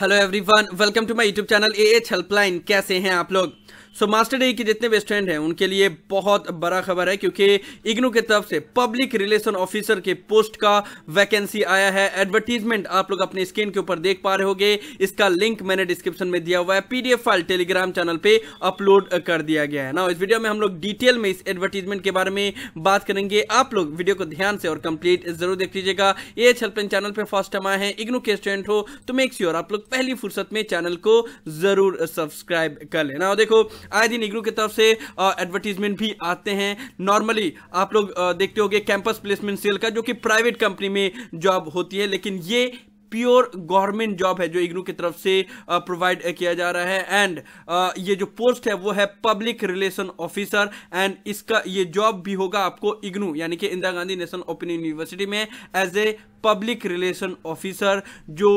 hello everyone welcome to my YouTube channel A H helpline कैसे हैं आप लोग सो मास्टर डे के जितने भी स्टूडेंट हैं उनके लिए बहुत बड़ा खबर है क्योंकि इग्नू की तरफ से पब्लिक रिलेशन ऑफिसर के पोस्ट का वैकेंसी आया है एडवर्टीजमेंट आप लोग अपने स्क्रीन के ऊपर देख पा रहे होगे इसका लिंक मैंने डिस्क्रिप्शन में दिया हुआ है पीडीएफ फाइल टेलीग्राम चैनल पे अपलोड कर दिया गया है ना इस वीडियो में हम लोग डिटेल में इस एडवर्टीजमेंट के बारे में बात करेंगे आप लोग वीडियो को ध्यान से और कंप्लीट जरूर देख लीजिएगा ये छलपन चैनल पर फर्स्ट टाइम आए हैं इग्नू के स्टूडेंट हो तो मेक श्योर आप लोग पहली फुर्सत में चैनल को जरूर सब्सक्राइब कर लेना देखो आए दिन इग्नू की तरफ से एडवर्टीजमेंट भी आते हैं नॉर्मली आप लोग देखते हो कैंपस प्लेसमेंट सेल का जो कि प्राइवेट कंपनी में जॉब होती है लेकिन ये प्योर गवर्नमेंट जॉब है जो इग्नू की तरफ से प्रोवाइड uh, किया जा रहा है एंड uh, ये जो पोस्ट है वो है पब्लिक रिलेशन ऑफिसर एंड इसका ये जॉब भी होगा आपको इग्नू यानी कि Indira Gandhi national open university में as a public relation officer जो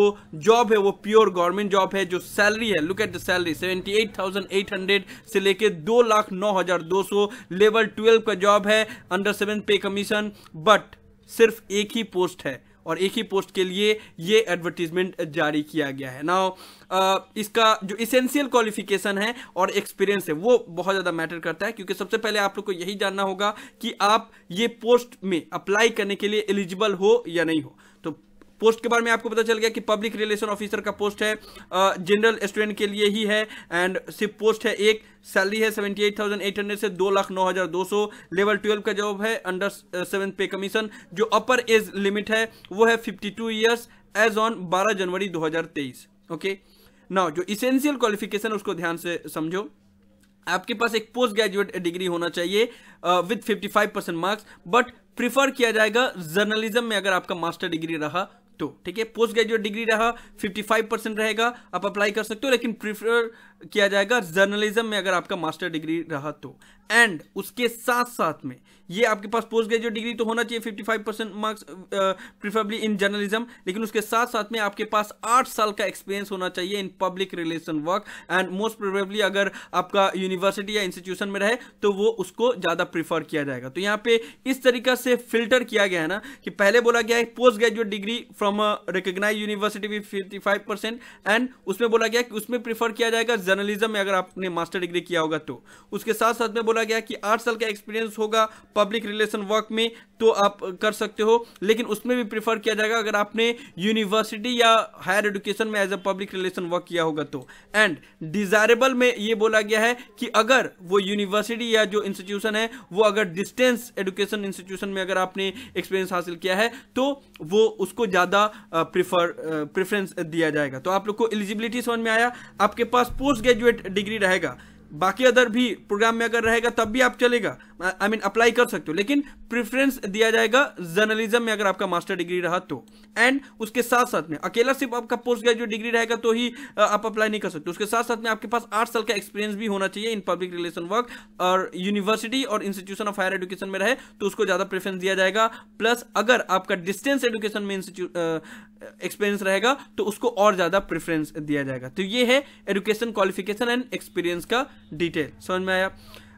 जॉब है वो प्योर गवर्नमेंट जॉब है जो सैलरी है लुक एट द सैलरी 78,800 से लेके दो लाख नौ हजार दो सौ लेवल ट्वेल्व का जॉब है under seven pay commission but सिर्फ एक ही पोस्ट है और एक ही पोस्ट के लिए ये एडवर्टीजमेंट जारी किया गया है नाउ uh, इसका जो इसेंशियल क्वालिफिकेशन है और एक्सपीरियंस है वो बहुत ज़्यादा मैटर करता है क्योंकि सबसे पहले आप लोग को यही जानना होगा कि आप ये पोस्ट में अप्लाई करने के लिए एलिजिबल हो या नहीं हो पोस्ट के बारे में आपको पता चल गया कि पब्लिक रिलेशन ऑफिसर का पोस्ट है जनरल स्टूडेंट के लिए ही है एंड सिर्फ पोस्ट है एक सैलरी है seventy eight thousand eight hundred से दो लाख नौ हजार दो सौ लेवल ट्वेल्व का जॉब है अंडर सेवन पे कमीशन जो अपर एज लिमिट है वो है fifty two years age on बारह जनवरी दो हजार तेईस ओके नाउ जो इसेंशियल क्वालिफिकेशन उसको ध्यान से समझो आपके पास एक पोस्ट ग्रेजुएट डिग्री होना चाहिए with fifty five percent marks but prefer किया जाएगा जर्नलिज्म में अगर आपका मास्टर डिग्री रहा टू ठीक है पोस्ट ग्रेजुएट डिग्री रहा 55 परसेंट रहेगा आप अप्लाई कर सकते हो लेकिन प्रीफर किया जाएगा जर्नलिज्म में अगर आपका मास्टर डिग्री रहा तो एंड उसके साथ साथ में ये आपके पास पोस्ट ग्रेजुएट डिग्री तो होना चाहिए 55 percent marks preferably in journalism लेकिन उसके साथ साथ में आपके पास आठ साल का एक्सपीरियंस होना चाहिए in public relation work and most preferably अगर आपका यूनिवर्सिटी या इंस्टीट्यूशन में रहे तो वो उसको ज़्यादा प्रीफर किया जाएगा तो यहाँ पे इस तरीका से फिल्टर किया गया है ना कि पहले बोला गया है post graduate degree from from a recognise university with fifty five percent and उसमें बोला गया कि उसमें प्रीफर किया जाएगा जर्नलिज्म में अगर आपने मास्टर डिग्री किया होगा तो उसके साथ साथ में बोला गया कि आठ साल का एक्सपीरियंस होगा पब्लिक रिलेशन वर्क में तो आप कर सकते हो लेकिन उसमें भी प्रीफर किया जाएगा अगर आपने यूनिवर्सिटी या हायर एजुकेशन में as a public relation work किया होगा तो एंड डिजायरेबल में ये बोला गया है कि अगर वो यूनिवर्सिटी या जो इंस्टीट्यूशन है वो अगर डिस्टेंस एजुकेशन इंस्टीट्यूशन में अगर आपने एक्सपीरियंस हासिल किया है तो वो उसको ज़्यादा ज्यादा प्रिफर प्रेफरेंस दिया जाएगा तो आप लोग को एलिजिबिलिटी समझ में आया आपके पास पोस्ट ग्रेजुएट डिग्री रहेगा बाकी अदर भी प्रोग्राम में अगर रहेगा तब भी आप चलेगा आई मीन अप्लाई कर सकते हो लेकिन प्रेफरेंस दिया जाएगा जर्नलिज्म में अगर आपका मास्टर डिग्री रहा तो एंड उसके साथ साथ में अकेला सिर्फ आपका पोस्ट ग्रेजुएट डिग्री रहेगा तो ही आप अप्लाई नहीं कर सकते उसके साथ साथ में आपके पास आठ साल का एक्सपीरियंस भी होना चाहिए इन पब्लिक रिलेशन वर्क और यूनिवर्सिटी और इंस्टीट्यूशन ऑफ हायर एजुकेशन में रहे तो उसको ज़्यादा प्रेफरेंस दिया जाएगा प्लस अगर आपका डिस्टेंस एजुकेशन में एक्सपीरियंस रहेगा तो उसको और ज़्यादा प्रेफरेंस दिया जाएगा तो ये है एजुकेशन क्वालिफिकेशन एंड एक्सपीरियंस का डिटेल समझ में आया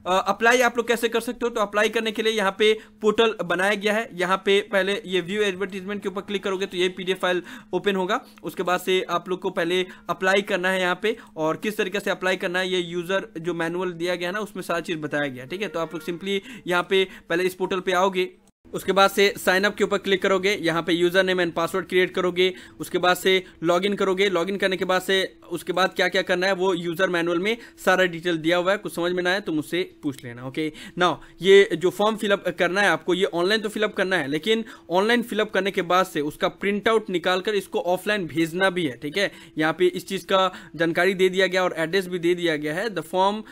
अप्लाई आप लोग कैसे कर सकते हो तो अप्लाई करने के लिए यहाँ पे पोर्टल बनाया गया है यहाँ पे पहले ये व्यू एडवर्टीजमेंट के ऊपर क्लिक करोगे तो ये पी फाइल ओपन होगा उसके बाद से आप लोग को पहले अप्लाई करना है यहाँ पे और किस तरीके से अप्लाई करना है ये यूज़र जो मैनुअल दिया गया है ना उसमें सारा चीज़ बताया गया ठीक है तो आप लोग सिंपली यहाँ पे पहले इस पोर्टल पर आओगे उसके बाद से साइन अप के ऊपर क्लिक करोगे यहाँ पे user name and password create करोगे उसके बाद से लॉगिन करोगे लॉगिन करने के बाद से उसके बाद क्या क्या करना है वो यूज़र मैनुअल में सारा डिटेल दिया हुआ है कुछ समझ में ना आए तो मुझसे पूछ लेना ओके नाउ ये जो फॉर्म फिलअप करना है आपको ये ऑनलाइन तो फिलअप करना है लेकिन ऑनलाइन फिलअप करने के बाद से उसका प्रिंट आउट निकाल कर इसको ऑफलाइन भेजना भी है ठीक है यहाँ पे इस चीज़ का जानकारी दे दिया गया और एड्रेस भी दे दिया गया है the form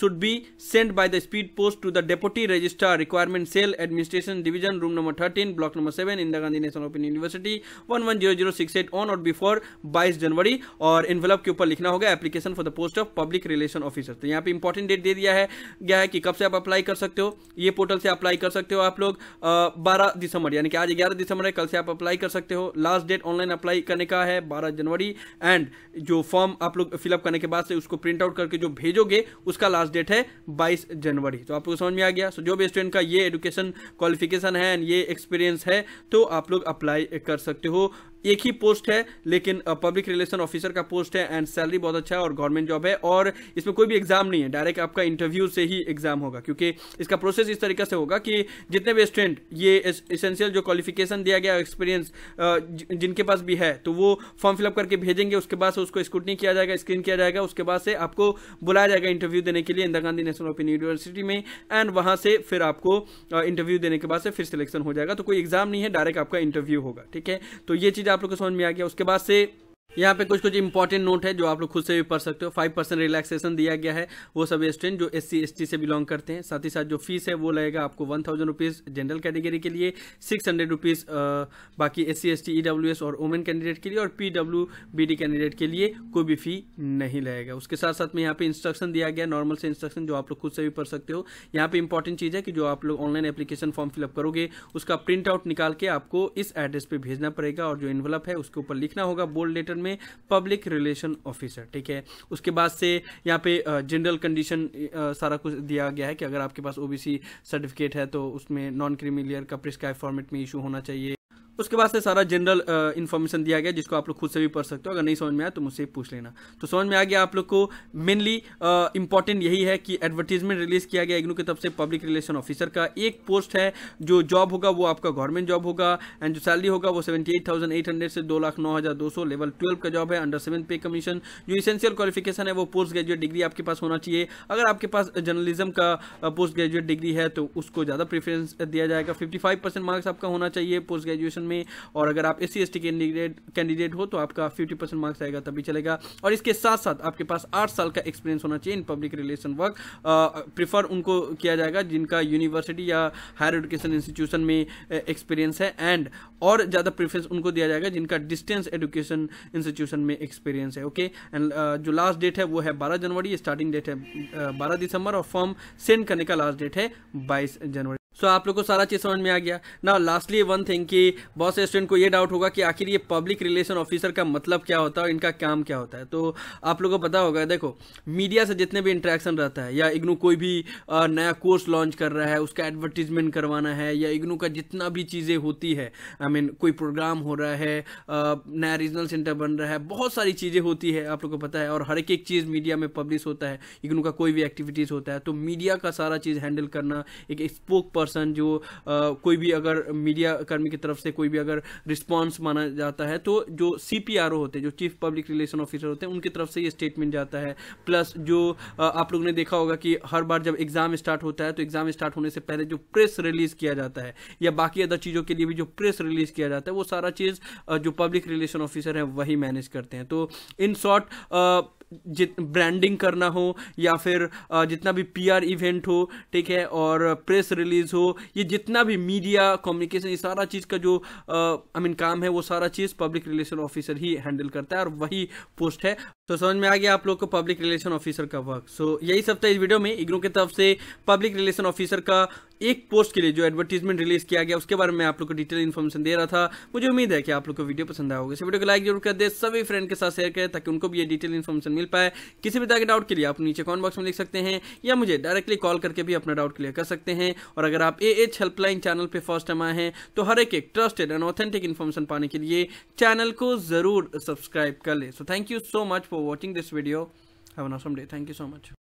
should be send by the speed post to the deputy registrar requirement cell administration education Division, room number thirteen block number seven Indira Gandhi national open university one one zero zero six eight on or before बाईस जनवरी और envelope के ऊपर लिखना होगा application for the post of public relation officer तो यहाँ पे इंपॉर्टेंट डेट दे दिया है गया है कि कब से आप अप्लाई कर सकते हो ये पोर्टल से अप्लाई कर सकते हो आप लोग बारह दिसंबर यानी कि आज ग्यारह दिसंबर है कल से आप अप्लाई कर सकते हो लास्ट डेट ऑनलाइन अप्लाई करने का है बारह जनवरी एंड जो फॉर्म आप लोग फिलअप करने के बाद से उसको प्रिंट आउट करके जो भेजोगे उसका लास्ट डेट है बाईस जनवरी तो आपको समझ में आ गया सो so, जो भी स्टूडेंट का ये एजुकेशन क्वालिफिक क्वालिफिकेशन है एंड ये एक्सपीरियंस है तो आप लोग अप्लाई कर सकते हो एक ही पोस्ट है लेकिन पब्लिक रिलेशन ऑफिसर का पोस्ट है एंड सैलरी बहुत अच्छा है और गवर्नमेंट जॉब है और इसमें कोई भी एग्जाम नहीं है डायरेक्ट आपका इंटरव्यू से ही एग्जाम होगा क्योंकि इसका प्रोसेस इस तरीके से होगा कि जितने भी स्टूडेंट ये इसेंशियल जो क्वालिफिकेशन दिया गया एक्सपीरियंस जिनके पास भी है तो वो फॉर्म फिलअप करके भेजेंगे उसके बाद से उसको स्क्रूटनी किया जाएगा स्क्रीन किया जाएगा उसके बाद से आपको बुलाया जाएगा इंटरव्यू देने के लिए Indira Gandhi national open university में एंड वहाँ से फिर आपको इंटरव्यू देने के बाद से फिर सिलेक्शन हो जाएगा तो कोई एग्जाम नहीं है डायरेक्ट आपका इंटरव्यू होगा ठीक है तो ये चीज़ आप लोग को समझ में आ गया उसके बाद से यहाँ पे कुछ कुछ इंपॉर्टेंट नोट है जो आप लोग खुद से भी पढ़ सकते हो फाइव परसेंट रिलैक्सेशन दिया गया है वो सभी स्टूडेंट जो एस सी से बिलोंग करते हैं साथ ही साथ जो फीस है वो लगेगा आपको one thousand rupees general category के लिए सिक्स हंड्रेड रुपीज़ बाकी S C S T E W S और वुमेन कैंडिडेट के लिए और P W B D candidate के लिए कोई भी फी नहीं लगेगा उसके साथ साथ में यहाँ पे इंस्ट्रक्शन दिया गया नॉर्मल से इंस्ट्रक्शन जो आप लोग खुद से भी पढ़ सकते हो यहाँ पे इंपॉर्टेंट चीज़ है कि जो आप लोग ऑनलाइन एप्लीकेशन फॉर्म फिलअप करोगे उसका प्रिंट आउट निकाल के आपको इस एड्रेस पर भेजना पड़ेगा और जो इन्वलप है उसके ऊपर लिखना होगा बोल्ड लेटर में पब्लिक रिलेशन ऑफिसर ठीक है उसके बाद से यहाँ पे जनरल कंडीशन सारा कुछ दिया गया है कि अगर आपके पास ओबीसी सर्टिफिकेट है तो उसमें नॉन क्रिमिलियर का प्रिस्क्राइब फॉर्मेट में इशू होना चाहिए उसके बाद से सारा जनरल इन्फॉर्मेशन दिया गया जिसको आप लोग खुद से भी पढ़ सकते हो अगर नहीं समझ में आया तो मुझसे पूछ लेना तो समझ में आ गया आप लोग को मेनली इंपॉर्टेंट यही है कि एडवर्टीजमेंट रिलीज किया गया इग्नू की तरफ से पब्लिक रिलेशन ऑफिसर का एक पोस्ट है जो जॉब होगा वो आपका गवर्नमेंट जॉब होगा एंड जो सैलरी होगा वो seventy eight thousand eight hundred से दो लाख नौ हज़ार दो सौ लेवल ट्वेल्व का जॉब है अंडर सेवन पे कमीशन जो इसेंशियल क्वालिफिकेशन है वो पोस्ट ग्रेजुएट डिग्री आपके पास होना चाहिए अगर आपके पास जर्नलिज्म का पोस्ट ग्रेजुएट डिग्री है तो उसको ज़्यादा प्रेफरेंस दिया जाएगा फिफ्टी फाइव परसेंट मार्क्स आपका होना चाहिए पोस्ट ग्रेजुएशन में और अगर आप एस सी कैंडिडेट कैंडिडेट हो तो आपका फिफ्टी परसेंट मार्क्स आएगा तभी चलेगा और इसके साथ साथ आपके पास आठ साल का एक्सपीरियंस होना चाहिए in public relation work prefer उनको किया जाएगा जिनका यूनिवर्सिटी या हायर एजुकेशन इंस्टीट्यूशन में एक्सपीरियंस है एंड और ज़्यादा प्रेफरेंस उनको दिया जाएगा जिनका डिस्टेंस एजुकेशन इंस्टीट्यूशन में एक्सपीरियंस है ओके एंड जो लास्ट डेट है वो है 12 जनवरी स्टार्टिंग डेट है 12 दिसंबर और फॉर्म सेंड करने का लास्ट डेट है 22 जनवरी सो so, आप लोग को सारा चीज़ समझ में आ गया ना लास्टली वन थिंग कि बहुत से स्टूडेंट को ये डाउट होगा कि आखिर ये पब्लिक रिलेशन ऑफिसर का मतलब क्या होता है और इनका काम क्या होता है तो आप लोगों को पता होगा देखो मीडिया से जितने भी इंट्रैक्शन रहता है या इग्नू कोई भी नया कोर्स लॉन्च कर रहा है उसका एडवर्टीजमेंट करवाना है या इग्नू का जितना भी चीज़ें होती है आई I मीन mean, कोई प्रोग्राम हो रहा है नया रीजनल सेंटर बन रहा है बहुत सारी चीज़ें होती है आप लोग को पता है और हर एक एक चीज़ मीडिया में पब्लिश होता है इग्नू का कोई भी एक्टिविटीज़ होता है तो मीडिया का सारा चीज़ हैंडल करना एक स्पोक पर्सन जो आ, कोई भी अगर मीडिया कर्मी की तरफ से कोई भी अगर रिस्पॉन्स माना जाता है तो जो सी होते हैं जो चीफ पब्लिक रिलेशन ऑफिसर होते हैं उनकी तरफ से ये स्टेटमेंट जाता है प्लस जो आ, आप लोगों ने देखा होगा कि हर बार जब एग्ज़ाम स्टार्ट होता है तो एग्ज़ाम स्टार्ट होने से पहले जो प्रेस रिलीज़ किया जाता है या बाकी अदर चीज़ों के लिए भी जो प्रेस रिलीज़ किया जाता है वो सारा चीज़ जो पब्लिक रिलेशन ऑफिसर है वही मैनेज करते हैं तो इन शॉर्ट ब्रांडिंग करना हो या फिर जितना भी पीआर इवेंट हो ठीक है और प्रेस रिलीज हो ये जितना भी मीडिया कम्युनिकेशन ये सारा चीज़ का जो आई मीन काम है वो सारा चीज़ पब्लिक रिलेशन ऑफिसर ही हैंडल करता है और वही पोस्ट है तो समझ में आ गया आप लोग को पब्लिक रिलेशन ऑफिसर का वर्क सो so, यही सब था इस वीडियो में इग्नो की तरफ से पब्लिक रिलेशन ऑफिसर का एक पोस्ट के लिए जो एडवर्टीजमेंट रिलीज किया गया उसके बारे में आप लोग को डिटेल इन्फॉर्मेशन दे रहा था मुझे उम्मीद है कि आप लोग को वीडियो पसंद आया होगा इस वीडियो को लाइक जरूर कर दे सभी फ्रेंड के साथ शेयर करें ताकि उनको भी ये डिटेल इन्फॉर्मेशन मिल पाए किसी भी तरह के डाउट के लिए आप नीचे कॉमेंट बॉक्स में लिख सकते हैं या मुझे डायरेक्टली कॉल करके भी अपना डाउट क्लियर कर सकते हैं और अगर आप ए एच हेल्पलाइन चैनल पर फर्स्ट टाइम आए हैं तो हर एक एक ट्रस्टेड एंड ऑथेंटिक इन्फॉर्मेशन पाने के लिए चैनल को जरूर सब्सक्राइब कर ले so thank you so much for for watching this video have an awesome day thank you so much